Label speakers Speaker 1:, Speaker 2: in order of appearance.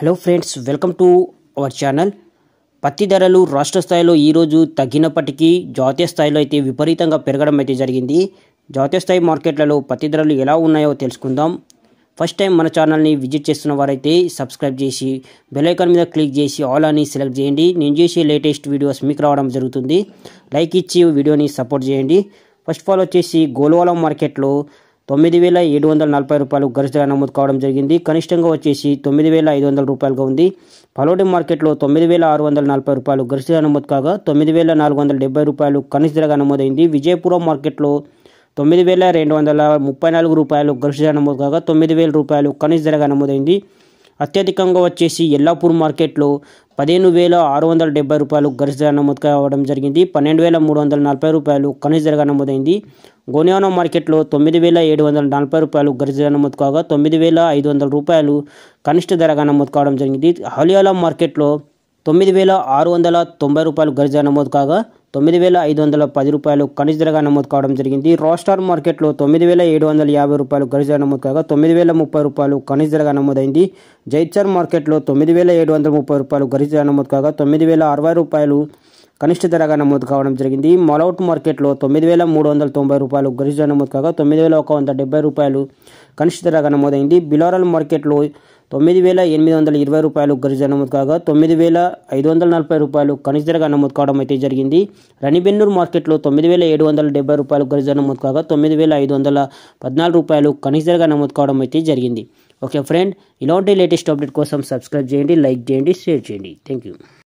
Speaker 1: hello friends welcome to our channel పత్తి ధరలు రాష్ట్ర స్థాయిలో ఈరోజు తగ్గినప్పటికీ జాతీయ స్థాయిలో అయితే విపరీతంగా పెరగడం అయితే జరిగింది జాతీయ స్థాయి మార్కెట్లలో పత్తి ధరలు ఎలా ఉన్నాయో తెలుసుకుందాం ఫస్ట్ టైం మన ఛానల్ని విజిట్ చేస్తున్న వారైతే సబ్స్క్రైబ్ చేసి బెలైకాన్ మీద క్లిక్ చేసి ఆల్ అని సెలెక్ట్ చేయండి నేను చేసే లేటెస్ట్ వీడియోస్ మీకు రావడం జరుగుతుంది లైక్ ఇచ్చి వీడియోని సపోర్ట్ చేయండి ఫస్ట్ ఆఫ్ ఆల్ వచ్చేసి గోల్వాలం మార్కెట్లో తొమ్మిది వేల ఏడు వందల నలభై రూపాయలు గరిష్టంగా నమోదు కావడం జరిగింది కనిష్టంగా వచ్చేసి తొమ్మిది వేల ఐదు వందల రూపాయలుగా ఉంది పలోడి మార్కెట్లో తొమ్మిది వేల ఆరు వందల నలభై రూపాయలు గరిష్టంగా నమోదు కాగా తొమ్మిది వేల నాలుగు వందల డెబ్బై రూపాయలు కనిష్టంగా నమోదైంది విజయపురం మార్కెట్లో తొమ్మిది వేల రెండు వందల ముప్పై నాలుగు రూపాయలు గరిష్ట నమోదు కాగా తొమ్మిది వేల రూపాయలు కనిష్టంగా నమోదైంది అత్యధికంగా వచ్చేసి ఎల్లాపూర్ మార్కెట్లో పదిహేను వేల ఆరు వందల డెబ్బై రూపాయలు గరిజ ధర నమోదు కావడం జరిగింది పన్నెండు వేల మూడు వందల నలభై రూపాయలు కనీస ధరగా నమోదైంది గోనియానా మార్కెట్లో తొమ్మిది వేల ఏడు వందల నలభై రూపాయలు గరిజ ధర నమోదు కాగా తొమ్మిది వేల ఐదు వందల రూపాయలు కనిష్ట ధరగా నమోదు కావడం జరిగింది హలియాలా మార్కెట్లో తొమ్మిది వేల ఆరు వందల తొంభై రూపాయలు గరిజా నమోదు కాగా తొమ్మిది వేల ఐదు వందల పది రూపాయలు కనిజ ధరగా నమోదు కావడం జరిగింది రాస్టార్ మార్కెట్లో తొమ్మిది వేల ఏడు వందల యాభై రూపాయలు గరిజా నమోదు కాగా తొమ్మిది వేల ముప్పై రూపాయలు కనిజ ధరగా నమోదైంది జైచర్ మార్కెట్లో తొమ్మిది వేల ఏడు వందల ముప్పై రూపాయలు గరిజ నమోదు కాగా తొమ్మిది వేల అరవై రూపాయలు కనిష్ట ధరగా నమోదు కావడం జరిగింది మలౌట్ మార్కెట్లో తొమ్మిది వేల మూడు వందల తొంభై రూపాయలు గరిజా నమోదు కాగా తొమ్మిది వేల ఒక వంద డెబ్బై రూపాయలు కనిష్ట ధరగా నమోదైంది బిలారల్ మార్కెట్లో తొమ్మిది వేల ఎనిమిది వందల ఇరవై రూపాయలు గరిజ నమోదు కాగా తొమ్మిది వేల ఐదు వందల నలభై రూపాయలు కనిష్ఠగా నమోదు కావడం అయితే జరిగింది రణిబెన్నూరు మార్కెట్లో తొమ్మిది వేల ఏడు వందల డెబ్బై రూపాయలు గరిజ నమోదు కాగా తొమ్మిది వేల ఐదు వందల పద్నాలుగు రూపాయలు కనిష్ఠగా నమోదు కావడం అయితే జరిగింది ఓకే ఫ్రెండ్ ఇలాంటి లేటెస్ట్ అప్డేట్ కోసం సబ్స్క్రైబ్ చేయండి లైక్ చేయండి షేర్ చేయండి థ్యాంక్ యూ